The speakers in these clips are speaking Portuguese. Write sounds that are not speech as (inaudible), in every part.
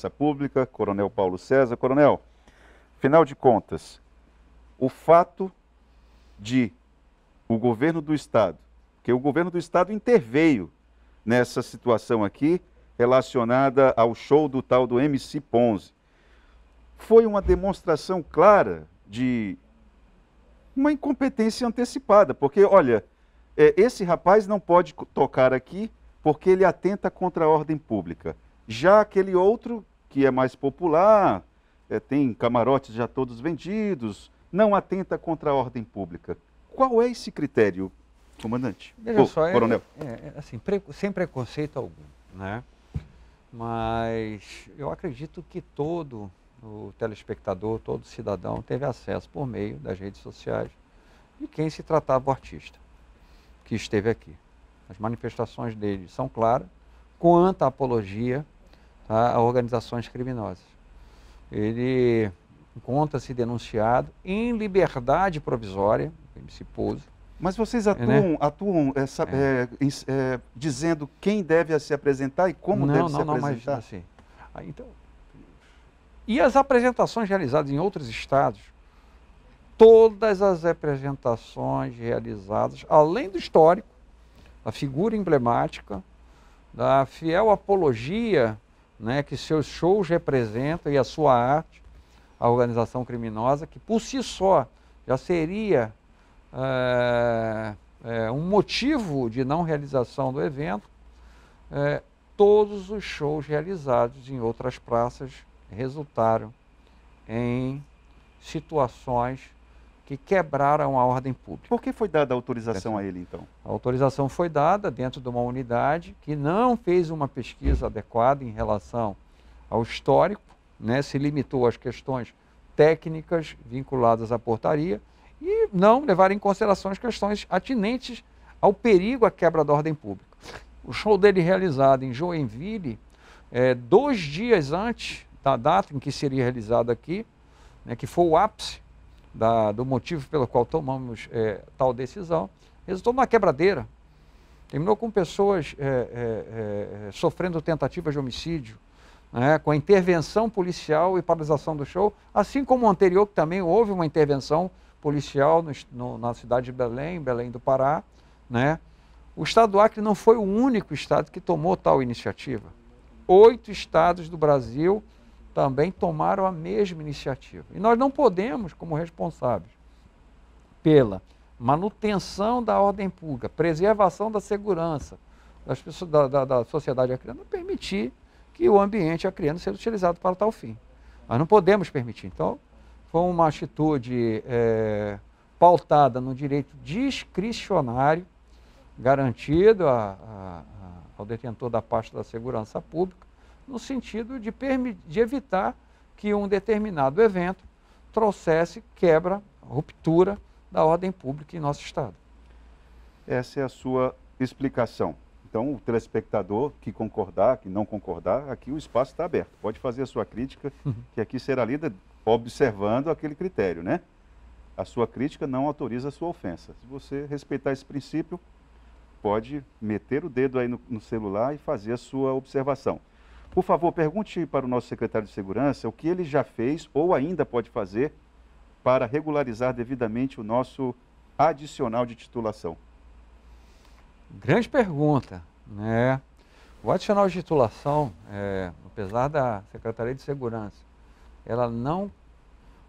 Segurança Pública, Coronel Paulo César. Coronel, final de contas, o fato de o governo do Estado, que o governo do Estado interveio nessa situação aqui relacionada ao show do tal do MC Ponzi, foi uma demonstração clara de uma incompetência antecipada, porque, olha, é, esse rapaz não pode tocar aqui porque ele atenta contra a ordem pública. Já aquele outro, que é mais popular, é, tem camarotes já todos vendidos, não atenta contra a ordem pública. Qual é esse critério, comandante? Veja oh, só, é- coronel. É, é, é, assim, pre, sem preconceito algum, né? Mas eu acredito que todo o telespectador, todo cidadão teve acesso por meio das redes sociais de quem se tratava o artista que esteve aqui. As manifestações dele são claras quanto à apologia a, organizações criminosas. Ele encontra-se denunciado em liberdade provisória, se pôs. Mas vocês atuam, né? atuam é. É. É, é, dizendo quem deve se apresentar e como não, deve não, se não, apresentar? Não, assim. Ah, então, e as apresentações realizadas em outros estados, todas as apresentações realizadas, além do histórico, a figura emblemática, da fiel apologia né, que seus shows representam e a sua arte, a organização criminosa, que por si só já seria é, é, um motivo de não realização do evento, é, todos os shows realizados em outras praças resultaram em situações que quebraram a ordem pública. Por que foi dada a autorização a ele, então? A autorização foi dada dentro de uma unidade que não fez uma pesquisa adequada em relação ao histórico, né? se limitou às questões técnicas vinculadas à portaria e não levaram em consideração as questões atinentes ao perigo à quebra da ordem pública. O show dele realizado em Joinville, é, dois dias antes da data em que seria realizado aqui, né, que foi o ápice da, do motivo pelo qual tomamos é, tal decisão, resultou numa quebradeira. Terminou com pessoas é, é, é, sofrendo tentativas de homicídio, né, com a intervenção policial e paralisação do show, assim como o anterior, que também houve uma intervenção policial no, no, na cidade de Belém, Belém do Pará. Né? O estado do Acre não foi o único estado que tomou tal iniciativa. Oito estados do Brasil também tomaram a mesma iniciativa. E nós não podemos, como responsáveis pela manutenção da ordem pública, preservação da segurança das pessoas, da, da, da sociedade acriana, permitir que o ambiente acriano seja utilizado para tal fim. Nós não podemos permitir. Então, foi uma atitude é, pautada no direito discricionário garantido a, a, a, ao detentor da pasta da segurança pública, no sentido de, de evitar que um determinado evento trouxesse quebra, ruptura da ordem pública em nosso Estado. Essa é a sua explicação. Então, o telespectador que concordar, que não concordar, aqui o espaço está aberto. Pode fazer a sua crítica, uhum. que aqui será lida observando aquele critério, né? A sua crítica não autoriza a sua ofensa. Se você respeitar esse princípio, pode meter o dedo aí no, no celular e fazer a sua observação. Por favor, pergunte para o nosso secretário de Segurança o que ele já fez ou ainda pode fazer para regularizar devidamente o nosso adicional de titulação. Grande pergunta, né? O adicional de titulação, é, apesar da Secretaria de Segurança, ela não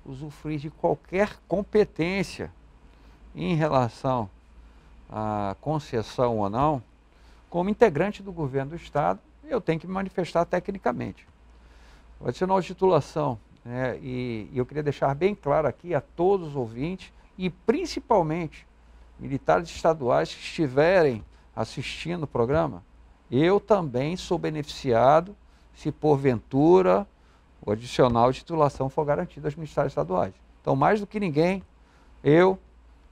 usufruir de qualquer competência em relação à concessão ou não, como integrante do governo do Estado, eu tenho que me manifestar tecnicamente. Vou adicionar uma titulação, né? e, e eu queria deixar bem claro aqui a todos os ouvintes, e principalmente militares estaduais que estiverem assistindo o programa, eu também sou beneficiado se porventura o adicional de titulação for garantido aos militares estaduais. Então, mais do que ninguém, eu,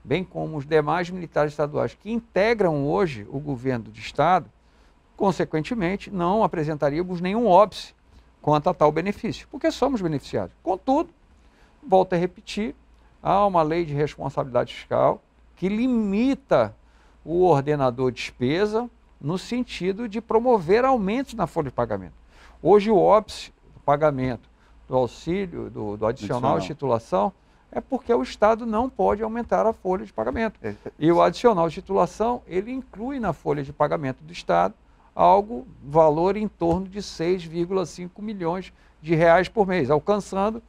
bem como os demais militares estaduais que integram hoje o governo do Estado, Consequentemente, não apresentaríamos nenhum óbice quanto a tal benefício, porque somos beneficiários. Contudo, volto a repetir, há uma lei de responsabilidade fiscal que limita o ordenador de despesa no sentido de promover aumentos na folha de pagamento. Hoje o óbice do pagamento do auxílio, do, do adicional, adicional de titulação, é porque o Estado não pode aumentar a folha de pagamento. É, é. E o adicional de titulação, ele inclui na folha de pagamento do Estado algo, valor em torno de 6,5 milhões de reais por mês, alcançando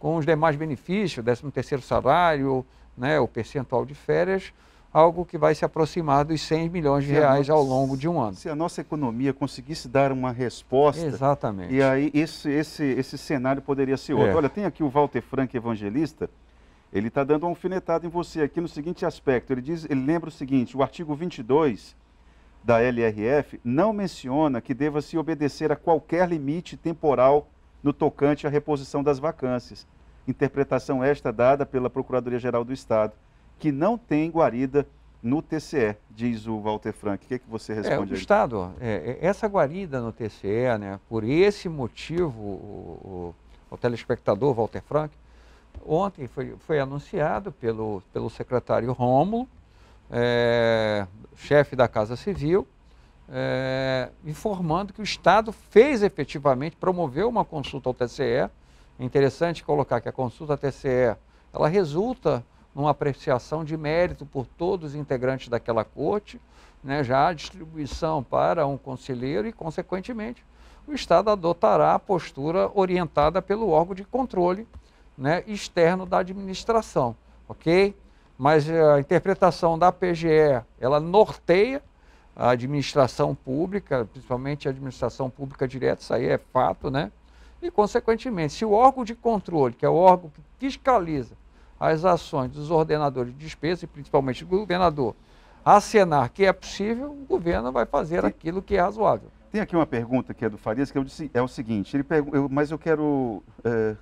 com os demais benefícios, 13º salário, né, o percentual de férias, algo que vai se aproximar dos 100 milhões de reais ao longo de um ano. Se a nossa economia conseguisse dar uma resposta, Exatamente. e aí esse, esse, esse cenário poderia ser outro. É. Olha, tem aqui o Walter Frank Evangelista, ele está dando uma alfinetada em você aqui no seguinte aspecto, ele, diz, ele lembra o seguinte, o artigo 22 da LRF não menciona que deva se obedecer a qualquer limite temporal no tocante à reposição das vacâncias. Interpretação esta dada pela Procuradoria-Geral do Estado, que não tem guarida no TCE, diz o Walter Frank. O que, é que você responde é, O aí? Estado, é, é, essa guarida no TCE, né, por esse motivo, o, o, o telespectador Walter Frank, ontem foi, foi anunciado pelo, pelo secretário Rômulo, é, chefe da Casa Civil, é, informando que o Estado fez efetivamente, promoveu uma consulta ao TCE. É interessante colocar que a consulta ao TCE ela resulta numa apreciação de mérito por todos os integrantes daquela corte, né, já a distribuição para um conselheiro e, consequentemente, o Estado adotará a postura orientada pelo órgão de controle né, externo da administração, ok? mas eh, a interpretação da PGE, ela norteia a administração pública, principalmente a administração pública direta, isso aí é fato, né? E, consequentemente, se o órgão de controle, que é o órgão que fiscaliza as ações dos ordenadores de despesa, e principalmente do governador, acenar que é possível, o governo vai fazer aquilo que é razoável. Tem aqui uma pergunta que é do Farias, que é o seguinte, ele pergunta, mas eu quero é,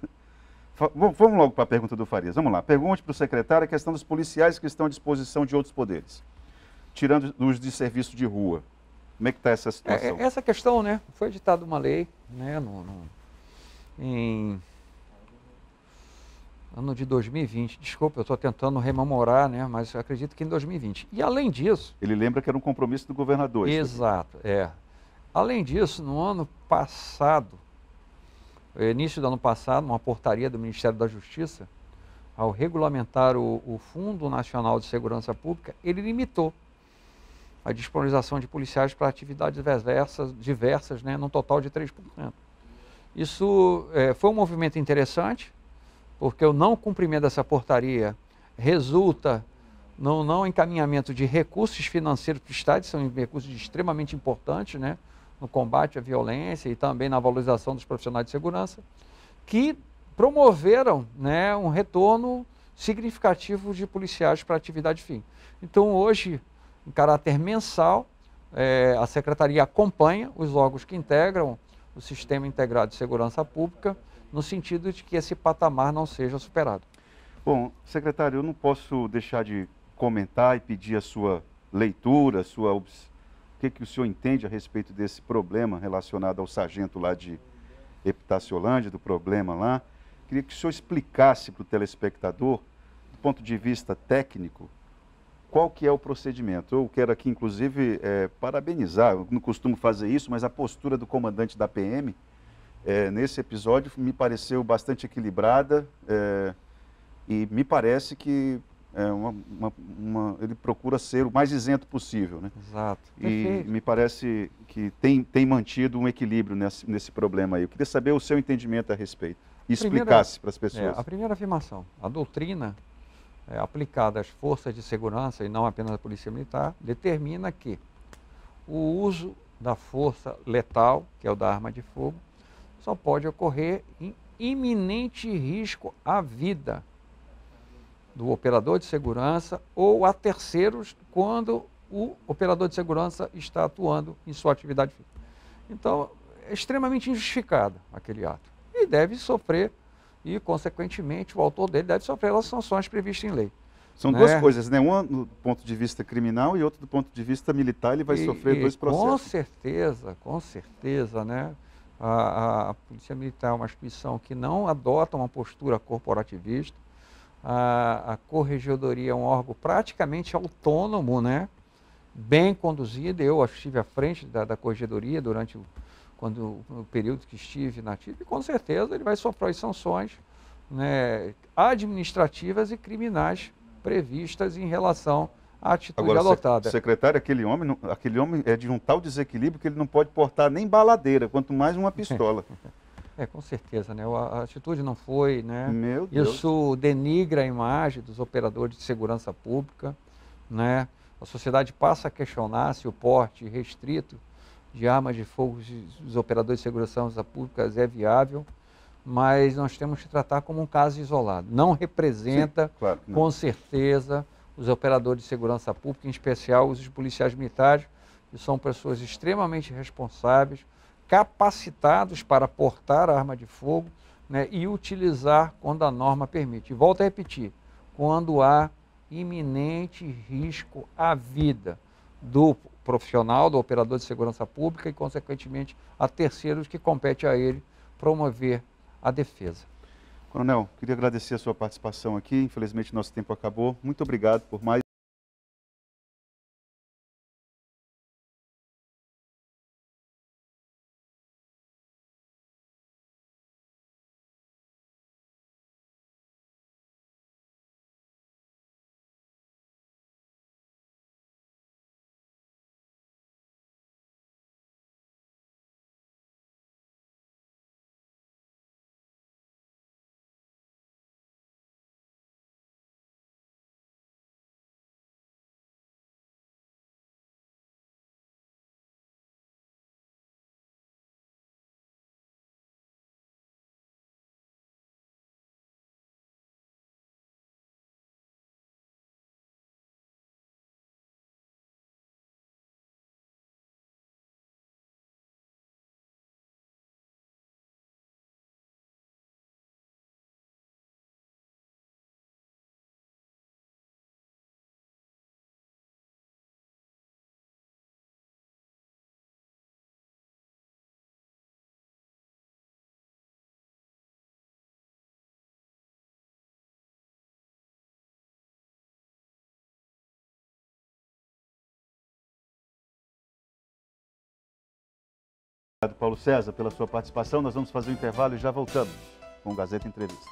Vamos logo para a pergunta do Farias. Vamos lá. Pergunte para o secretário a questão dos policiais que estão à disposição de outros poderes, tirando os de serviço de rua. Como é que está essa é, é situação? É, essa questão, né? Foi editada uma lei, né? No, no, em ano de 2020. Desculpa, eu estou tentando rememorar, né? Mas acredito que em 2020. E além disso. Ele lembra que era um compromisso do governador. Exato, é. Além disso, no ano passado, é, início do ano passado, uma portaria do Ministério da Justiça, ao regulamentar o, o Fundo Nacional de Segurança Pública, ele limitou a disponibilização de policiais para atividades diversas, diversas né, num total de 3%. Isso é, foi um movimento interessante, porque o não cumprimento dessa portaria resulta no não encaminhamento de recursos financeiros para o Estado, são recursos extremamente importantes, né? no combate à violência e também na valorização dos profissionais de segurança, que promoveram né, um retorno significativo de policiais para atividade fim. Então, hoje, em caráter mensal, é, a Secretaria acompanha os órgãos que integram o Sistema Integrado de Segurança Pública, no sentido de que esse patamar não seja superado. Bom, secretário, eu não posso deixar de comentar e pedir a sua leitura, a sua observação que, que o senhor entende a respeito desse problema relacionado ao sargento lá de Epitaciolândia, do problema lá. Queria que o senhor explicasse para o telespectador, do ponto de vista técnico, qual que é o procedimento. Eu quero aqui, inclusive, é, parabenizar, eu não costumo fazer isso, mas a postura do comandante da PM é, nesse episódio me pareceu bastante equilibrada é, e me parece que é, uma, uma, uma, ele procura ser o mais isento possível. Né? Exato. E me parece que tem, tem mantido um equilíbrio nesse, nesse problema aí. Eu queria saber o seu entendimento a respeito e explicasse para as pessoas. É, a primeira afirmação, a doutrina é, aplicada às forças de segurança e não apenas à polícia militar, determina que o uso da força letal, que é o da arma de fogo, só pode ocorrer em iminente risco à vida do operador de segurança ou a terceiros quando o operador de segurança está atuando em sua atividade Então, é extremamente injustificado aquele ato. E deve sofrer, e, consequentemente, o autor dele deve sofrer as sanções previstas em lei. São né? duas coisas, né? Uma do ponto de vista criminal e outra do ponto de vista militar, ele vai e, sofrer e dois processos. Com certeza, com certeza, né? A, a, a Polícia Militar é uma instituição que não adota uma postura corporativista, a, a corregedoria é um órgão praticamente autônomo, né? bem conduzido. Eu estive à frente da, da corregedoria durante o, quando, o período que estive na TIP, e com certeza ele vai sofrer as sanções né, administrativas e criminais previstas em relação à atitude Agora, adotada. Secretário, aquele homem, aquele homem é de um tal desequilíbrio que ele não pode portar nem baladeira, quanto mais uma pistola. (laughs) É, com certeza, né? A atitude não foi, né? Meu Deus. Isso denigra a imagem dos operadores de segurança pública, né? A sociedade passa a questionar se o porte restrito de armas de fogo dos operadores de segurança pública é viável, mas nós temos que tratar como um caso isolado. Não representa, Sim, claro, não. com certeza, os operadores de segurança pública, em especial os policiais militares, que são pessoas extremamente responsáveis, capacitados para portar arma de fogo né, e utilizar quando a norma permite. volto a repetir, quando há iminente risco à vida do profissional, do operador de segurança pública e, consequentemente, a terceiros que compete a ele promover a defesa. Coronel, queria agradecer a sua participação aqui. Infelizmente, nosso tempo acabou. Muito obrigado por mais. Obrigado, Paulo César, pela sua participação. Nós vamos fazer um intervalo e já voltamos com o Gazeta Entrevista.